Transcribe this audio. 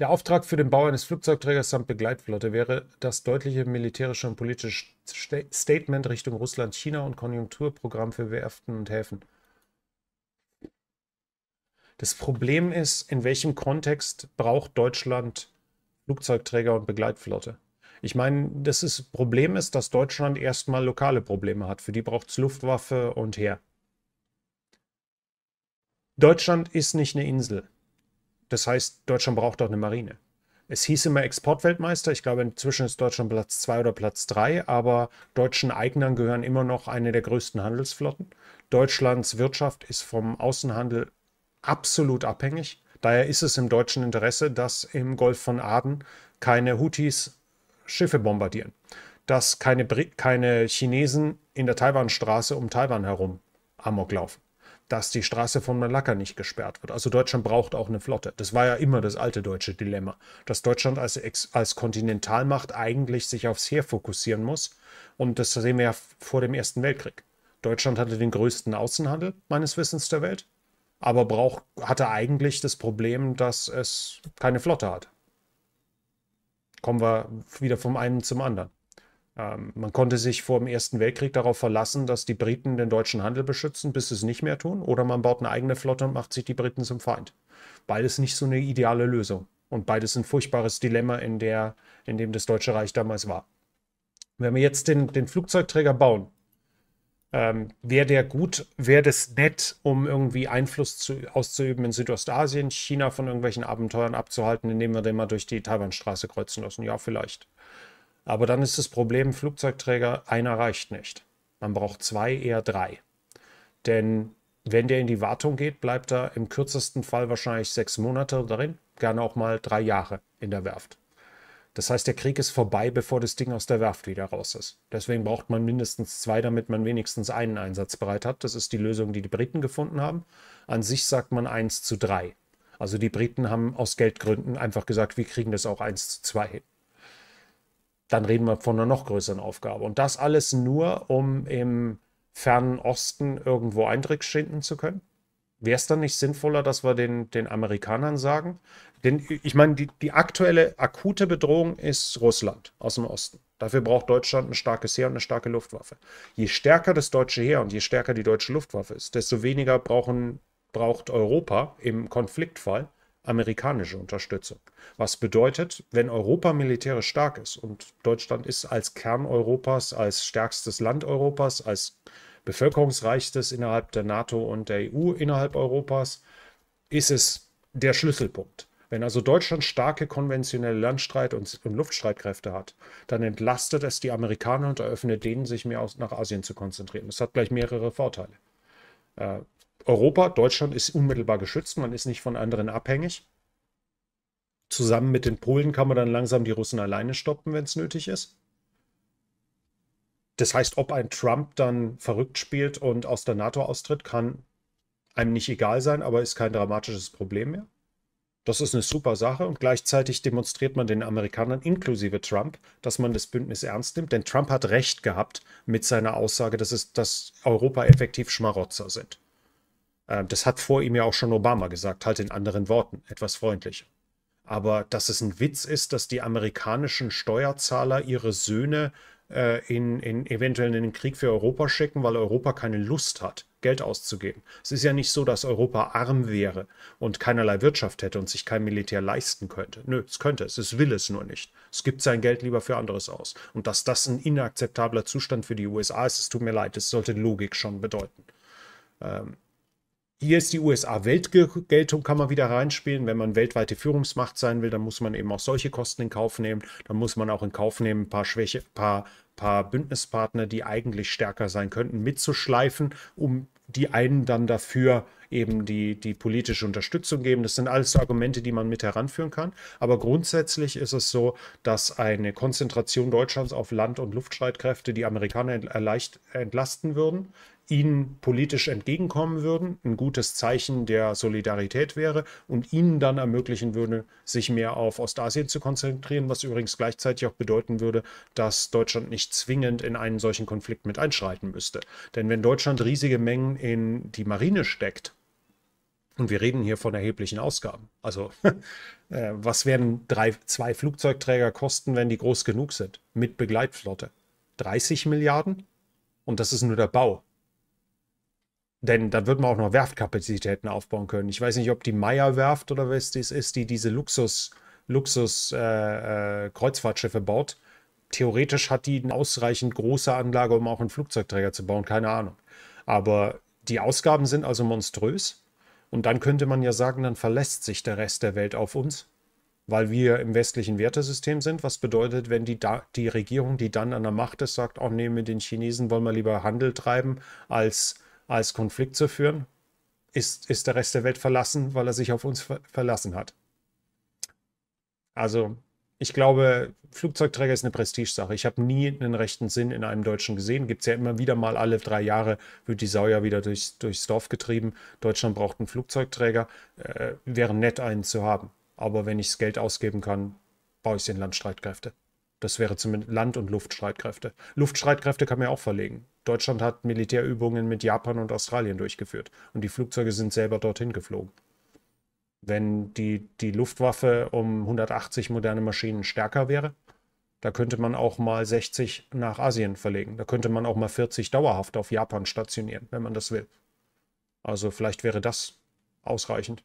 Der Auftrag für den Bau eines Flugzeugträgers samt Begleitflotte wäre das deutliche militärische und politische Statement Richtung Russland, China und Konjunkturprogramm für Werften und Häfen. Das Problem ist, in welchem Kontext braucht Deutschland Flugzeugträger und Begleitflotte? Ich meine, das ist, Problem ist, dass Deutschland erstmal lokale Probleme hat. Für die braucht es Luftwaffe und Heer. Deutschland ist nicht eine Insel. Das heißt, Deutschland braucht auch eine Marine. Es hieß immer Exportweltmeister. Ich glaube, inzwischen ist Deutschland Platz 2 oder Platz 3, aber deutschen Eignern gehören immer noch eine der größten Handelsflotten. Deutschlands Wirtschaft ist vom Außenhandel absolut abhängig. Daher ist es im deutschen Interesse, dass im Golf von Aden keine Houthis Schiffe bombardieren, dass keine, Bri keine Chinesen in der Taiwanstraße um Taiwan herum Amok laufen dass die Straße von Malacca nicht gesperrt wird. Also Deutschland braucht auch eine Flotte. Das war ja immer das alte deutsche Dilemma, dass Deutschland als, als Kontinentalmacht eigentlich sich aufs Heer fokussieren muss. Und das sehen wir ja vor dem Ersten Weltkrieg. Deutschland hatte den größten Außenhandel meines Wissens der Welt, aber brauch, hatte eigentlich das Problem, dass es keine Flotte hat. Kommen wir wieder vom einen zum anderen. Ähm, man konnte sich vor dem Ersten Weltkrieg darauf verlassen, dass die Briten den deutschen Handel beschützen, bis sie es nicht mehr tun. Oder man baut eine eigene Flotte und macht sich die Briten zum Feind. Beides nicht so eine ideale Lösung. Und beides ein furchtbares Dilemma, in, der, in dem das Deutsche Reich damals war. Wenn wir jetzt den, den Flugzeugträger bauen, ähm, wäre der gut, wäre das nett, um irgendwie Einfluss zu, auszuüben in Südostasien, China von irgendwelchen Abenteuern abzuhalten, indem wir den mal durch die Taiwanstraße kreuzen lassen? Ja, vielleicht. Aber dann ist das Problem, Flugzeugträger, einer reicht nicht. Man braucht zwei, eher drei. Denn wenn der in die Wartung geht, bleibt er im kürzesten Fall wahrscheinlich sechs Monate darin, gerne auch mal drei Jahre in der Werft. Das heißt, der Krieg ist vorbei, bevor das Ding aus der Werft wieder raus ist. Deswegen braucht man mindestens zwei, damit man wenigstens einen Einsatz bereit hat. Das ist die Lösung, die die Briten gefunden haben. An sich sagt man eins zu drei. Also die Briten haben aus Geldgründen einfach gesagt, wir kriegen das auch eins zu zwei hin dann reden wir von einer noch größeren Aufgabe. Und das alles nur, um im fernen Osten irgendwo Eintritt schinden zu können? Wäre es dann nicht sinnvoller, dass wir den, den Amerikanern sagen? Denn ich meine, die, die aktuelle akute Bedrohung ist Russland aus dem Osten. Dafür braucht Deutschland ein starkes Heer und eine starke Luftwaffe. Je stärker das deutsche Heer und je stärker die deutsche Luftwaffe ist, desto weniger brauchen, braucht Europa im Konfliktfall amerikanische Unterstützung. Was bedeutet, wenn Europa militärisch stark ist und Deutschland ist als Kern Europas, als stärkstes Land Europas, als bevölkerungsreichstes innerhalb der NATO und der EU innerhalb Europas, ist es der Schlüsselpunkt. Wenn also Deutschland starke konventionelle Landstreit- und, und Luftstreitkräfte hat, dann entlastet es die Amerikaner und eröffnet denen, sich mehr aus, nach Asien zu konzentrieren. Das hat gleich mehrere Vorteile. Äh, Europa, Deutschland ist unmittelbar geschützt, man ist nicht von anderen abhängig. Zusammen mit den Polen kann man dann langsam die Russen alleine stoppen, wenn es nötig ist. Das heißt, ob ein Trump dann verrückt spielt und aus der NATO austritt, kann einem nicht egal sein, aber ist kein dramatisches Problem mehr. Das ist eine super Sache und gleichzeitig demonstriert man den Amerikanern inklusive Trump, dass man das Bündnis ernst nimmt, denn Trump hat recht gehabt mit seiner Aussage, dass, es, dass Europa effektiv Schmarotzer sind. Äh, das hat vor ihm ja auch schon Obama gesagt, halt in anderen Worten, etwas freundlich. Aber dass es ein Witz ist, dass die amerikanischen Steuerzahler ihre Söhne äh, in, in eventuell in den Krieg für Europa schicken, weil Europa keine Lust hat, Geld auszugeben. Es ist ja nicht so, dass Europa arm wäre und keinerlei Wirtschaft hätte und sich kein Militär leisten könnte. Nö, es könnte es, es will es nur nicht. Es gibt sein Geld lieber für anderes aus. Und dass das ein inakzeptabler Zustand für die USA ist, es tut mir leid, das sollte Logik schon bedeuten. Ähm, hier ist die USA-Weltgeltung, kann man wieder reinspielen. Wenn man weltweite Führungsmacht sein will, dann muss man eben auch solche Kosten in Kauf nehmen. Dann muss man auch in Kauf nehmen, ein paar Schwäche, paar, paar Bündnispartner, die eigentlich stärker sein könnten, mitzuschleifen, um die einen dann dafür eben die, die politische Unterstützung geben. Das sind alles Argumente, die man mit heranführen kann. Aber grundsätzlich ist es so, dass eine Konzentration Deutschlands auf Land- und Luftstreitkräfte die Amerikaner entlasten würden ihnen politisch entgegenkommen würden, ein gutes Zeichen der Solidarität wäre und ihnen dann ermöglichen würde, sich mehr auf Ostasien zu konzentrieren, was übrigens gleichzeitig auch bedeuten würde, dass Deutschland nicht zwingend in einen solchen Konflikt mit einschreiten müsste. Denn wenn Deutschland riesige Mengen in die Marine steckt, und wir reden hier von erheblichen Ausgaben. Also, äh, was werden drei, zwei Flugzeugträger kosten, wenn die groß genug sind? Mit Begleitflotte? 30 Milliarden? Und das ist nur der Bau. Denn dann wird man auch noch Werftkapazitäten aufbauen können. Ich weiß nicht, ob die Meyer Werft oder was das ist, die diese Luxus, Luxus äh, äh, Kreuzfahrtschiffe baut. Theoretisch hat die eine ausreichend große Anlage, um auch einen Flugzeugträger zu bauen. Keine Ahnung. Aber die Ausgaben sind also monströs. Und dann könnte man ja sagen, dann verlässt sich der Rest der Welt auf uns, weil wir im westlichen Wertesystem sind. Was bedeutet, wenn die, da, die Regierung, die dann an der Macht ist, sagt, oh nee, mit den Chinesen wollen wir lieber Handel treiben, als als Konflikt zu führen, ist, ist der Rest der Welt verlassen, weil er sich auf uns ver verlassen hat. Also, ich glaube, Flugzeugträger ist eine Prestigesache. Ich habe nie einen rechten Sinn in einem Deutschen gesehen. Gibt es ja immer wieder mal alle drei Jahre, wird die Sau ja wieder durchs, durchs Dorf getrieben. Deutschland braucht einen Flugzeugträger. Äh, wäre nett, einen zu haben. Aber wenn ich das Geld ausgeben kann, baue ich den Landstreitkräfte. Das wäre zumindest Land- und Luftstreitkräfte. Luftstreitkräfte kann man ja auch verlegen. Deutschland hat Militärübungen mit Japan und Australien durchgeführt und die Flugzeuge sind selber dorthin geflogen. Wenn die, die Luftwaffe um 180 moderne Maschinen stärker wäre, da könnte man auch mal 60 nach Asien verlegen. Da könnte man auch mal 40 dauerhaft auf Japan stationieren, wenn man das will. Also vielleicht wäre das ausreichend.